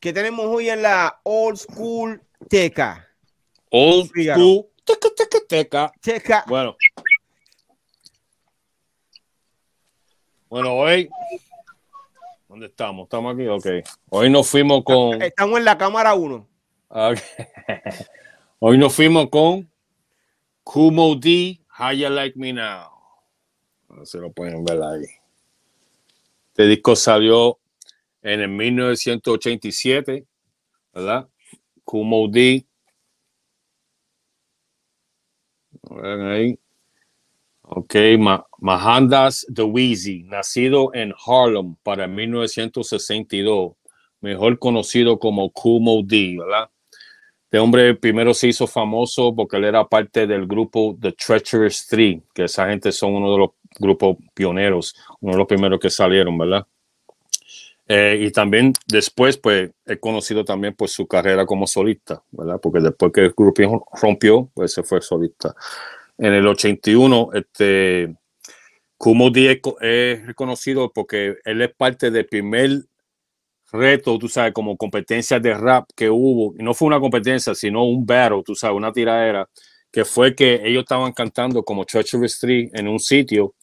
que tenemos hoy en la Old School Teca. Old School Teca, Teca, Teca. Bueno. Bueno, hoy. ¿Dónde estamos? ¿Estamos aquí? Ok. Hoy nos fuimos con. Estamos en la cámara 1. Hoy nos fuimos con Kumo D. How You Like Me Now. No se lo pueden ver ahí. Este disco salió en el 1987, ¿verdad? Kumo D. Ahí. Ok, Mahandas Deweezy, nacido en Harlem para 1962, mejor conocido como Kumo D, ¿verdad? Este hombre primero se hizo famoso porque él era parte del grupo The Treacherous Three, que esa gente son uno de los grupos pioneros, uno de los primeros que salieron, ¿verdad? Eh, y también después, pues, he conocido también pues, su carrera como solista, ¿verdad? Porque después que el grupo rompió, pues se fue solista. En el 81, este, Kumo Diego es reconocido porque él es parte del primer reto, tú sabes, como competencia de rap que hubo. Y no fue una competencia, sino un battle, tú sabes, una tiradera, que fue que ellos estaban cantando como Church Street en un sitio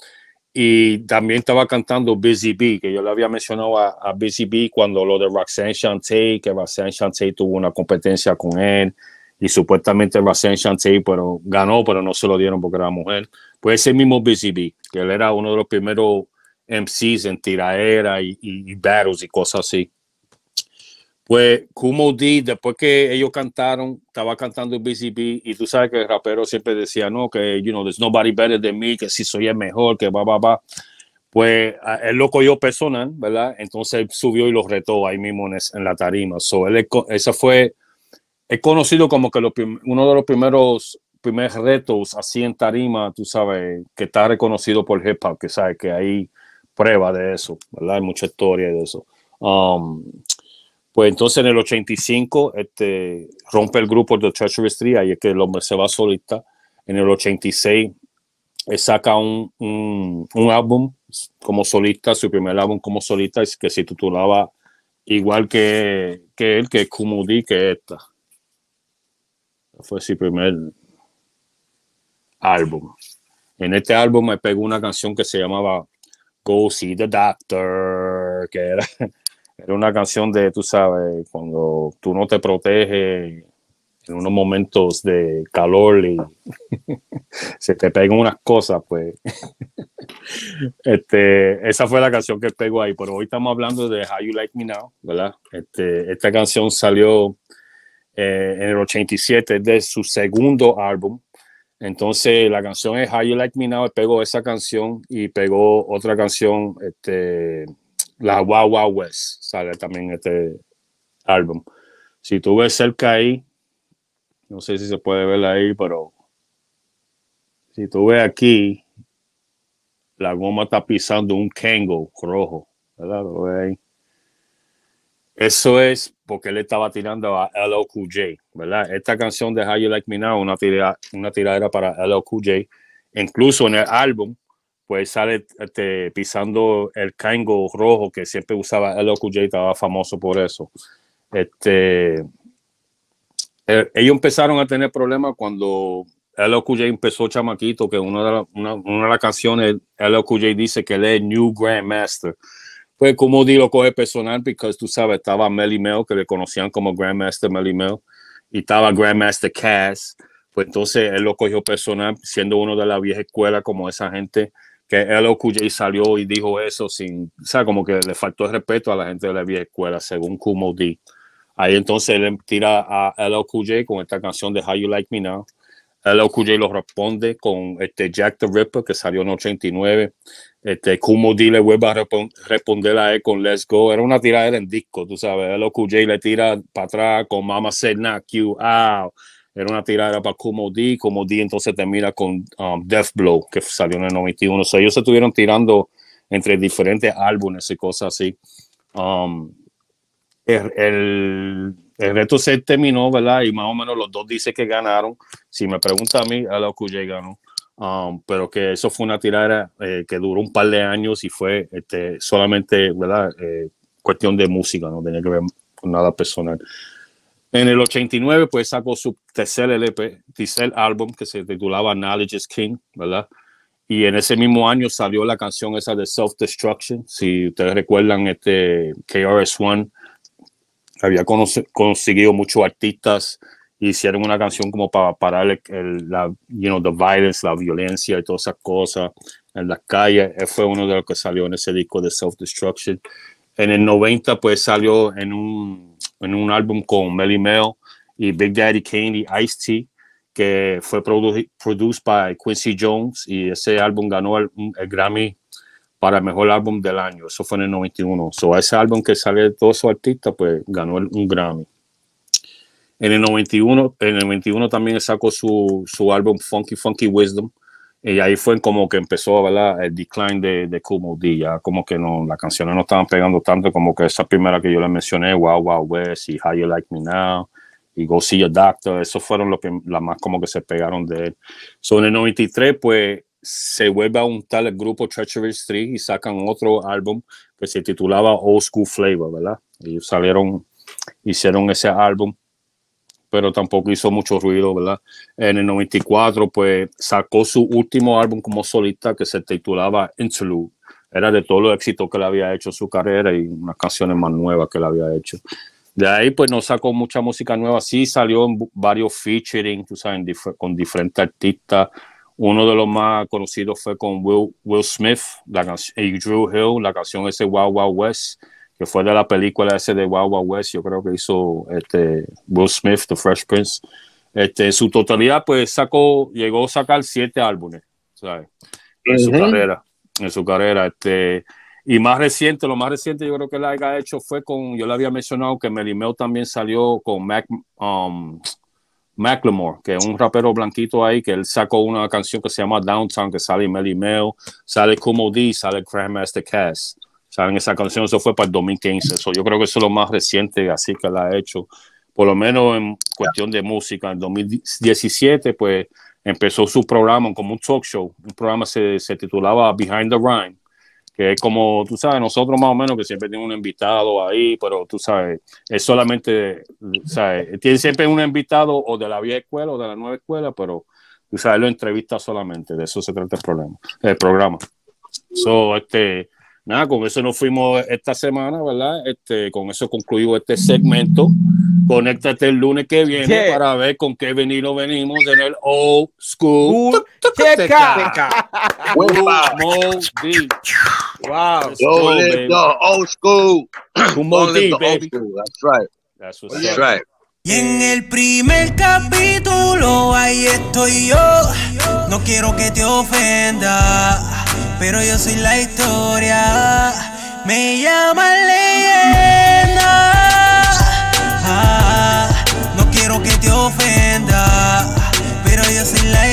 y también estaba cantando Busy B, que yo le había mencionado a, a Busy B cuando lo de Roxanne Shante, que Roxanne Shante tuvo una competencia con él y supuestamente Roxanne Shante pero ganó, pero no se lo dieron porque era mujer. Pues ese mismo Busy B, que él era uno de los primeros MCs en tiraera y, y battles y cosas así. Pues como D, después que ellos cantaron, estaba cantando el BCB y tú sabes que el rapero siempre decía, no, que, you know, there's nobody better than me, que si soy el mejor, que va, va, va. Pues él lo yo personal, ¿verdad? Entonces subió y los retó ahí mismo en, la tarima. So, él, esa fue, es conocido como que uno de los primeros primeros retos así en tarima, tú sabes, que está reconocido por hip hop, que sabes que hay prueba de eso, ¿verdad? Hay mucha historia de eso. Um, pues entonces en el 85 este, rompe el grupo de Treacherous Street y es que el hombre se va solista. En el 86 eh, saca un, un, álbum como solista, su primer álbum como solista, que se titulaba igual que, que él, que Di, que esta. Fue su primer álbum. En este álbum me pegó una canción que se llamaba Go See the Doctor, que era era una canción de, tú sabes, cuando tú no te proteges en unos momentos de calor y se te pegan unas cosas, pues. este, esa fue la canción que pegó ahí, pero hoy estamos hablando de How You Like Me Now, ¿verdad? Este, esta canción salió eh, en el 87 de su segundo álbum. Entonces la canción es How You Like Me Now, pegó esa canción y pegó otra canción, este, la Wow sale también este álbum. Si tú ves cerca ahí, no sé si se puede ver ahí, pero si tú ves aquí, la goma está pisando un kango rojo, Eso es porque él estaba tirando a LOQJ, ¿verdad? Esta canción de How You Like Me Now, una, tira, una tiradera para LOQJ. Incluso en el álbum, pues sale este, pisando el cango rojo que siempre usaba el OQJ, estaba famoso por eso. Este, eh, ellos empezaron a tener problemas cuando el OQJ empezó Chamaquito, que una de, una, una de las canciones, el OQJ dice que lee New Grandmaster. Pues como di lo coge personal, porque tú sabes, estaba Melly Mel, que le conocían como Grandmaster Melly Mel, y estaba Grandmaster Cass. Pues entonces él lo cogió personal, siendo uno de la vieja escuela como esa gente que LOQJ salió y dijo eso sin, o sea, como que le faltó el respeto a la gente de la vieja escuela, según Kumo D. Ahí entonces le tira a LOQJ con esta canción de How You Like Me Now. LOQJ lo responde con este Jack the Ripper que salió en 89. Este Kumo D le vuelve a responder a él con Let's Go. Era una tirada en disco, tú sabes. LOQJ le tira para atrás con Mama Said Not You era una tirada para Como D. Como D entonces termina con um, Death Blow, que salió en el 91. O sea, ellos se estuvieron tirando entre diferentes álbumes y cosas así. Um, el, reto se terminó, ¿verdad? Y más o menos los dos dicen que ganaron. Si me pregunta a mí, a la que ganó. Um, pero que eso fue una tirada eh, que duró un par de años y fue este, solamente, ¿verdad? Eh, cuestión de música, no tenía que ver nada personal. En el 89, pues sacó su tercer LP, tercer álbum que se titulaba Knowledge is King, ¿verdad? Y en ese mismo año salió la canción esa de Self Destruction. Si ustedes recuerdan, este KRS-One había conseguido muchos artistas hicieron una canción como para parar el, la, you know, the violence, la violencia y todas esas cosas en las calles. Fue uno de los que salió en ese disco de Self Destruction. En el 90, pues salió en un en un álbum con Melly Mel y Big Daddy Kane y Ice-T, que fue produced by Quincy Jones y ese álbum ganó el, Grammy para mejor álbum del año. Eso fue en el 91. So, ese álbum que sale de todos esos artistas, pues ganó un Grammy. En el 91, en el 91 también sacó su álbum Funky Funky Wisdom, y ahí fue como que empezó ¿verdad? el decline de, de Kumo D. Ya como que no, las canciones no estaban pegando tanto como que esa primera que yo les mencioné, Wow Wow West y How You Like Me Now y Go See Your Doctor. Esos fueron los que, las más como que se pegaron de él. So en el 93, pues se vuelve a tal tal grupo Treachery Street y sacan otro álbum que se titulaba Old School Flavor, ¿verdad? Y salieron, hicieron ese álbum pero tampoco hizo mucho ruido, ¿verdad? En el 94, pues sacó su último álbum como solista que se titulaba Interlude. Era de todo los éxito que le había hecho su carrera y unas canciones más nuevas que le había hecho. De ahí, pues no sacó mucha música nueva. Sí salió en varios featuring, tú sabes, con diferentes artistas. Uno de los más conocidos fue con Will, Will Smith la y Drew Hill, la canción ese Wow Wow West que fue de la película ese de Wawa West, yo creo que hizo este, Will Smith, The Fresh Prince. Este, en su totalidad, pues sacó, llegó a sacar siete álbumes, En su carrera, en su carrera. Este, y más reciente, lo más reciente yo creo que él haya hecho fue con, yo le había mencionado que Mel también salió con Mac, um, que es un rapero blanquito ahí, que él sacó una canción que se llama Downtown, que sale Mel sale Como D, sale Grandmaster Cast Saben, esa canción eso fue para el 2015. Eso, yo creo que eso es lo más reciente, así que la ha he hecho. Por lo menos en cuestión de música, en 2017, pues empezó su programa como un talk show. Un programa se, se titulaba Behind the Rhyme, que es como, tú sabes, nosotros más o menos que siempre tiene un invitado ahí, pero tú sabes, es solamente, sabes, tiene siempre un invitado o de la vieja escuela o de la nueva escuela, pero tú sabes, lo entrevista solamente, de eso se trata el programa. El programa. este, nada, con eso nos fuimos esta semana, ¿verdad? Este, con eso concluimos este segmento. Conéctate el lunes que viene para ver con qué venido venimos en el Old School. Uh, Wow. old school. old school. That's right. That's, what's right. Y en el primer capítulo ahí estoy yo. No quiero que te ofenda pero yo soy la historia. Me llama leyenda. Ah, no quiero que te ofenda, pero yo soy la historia.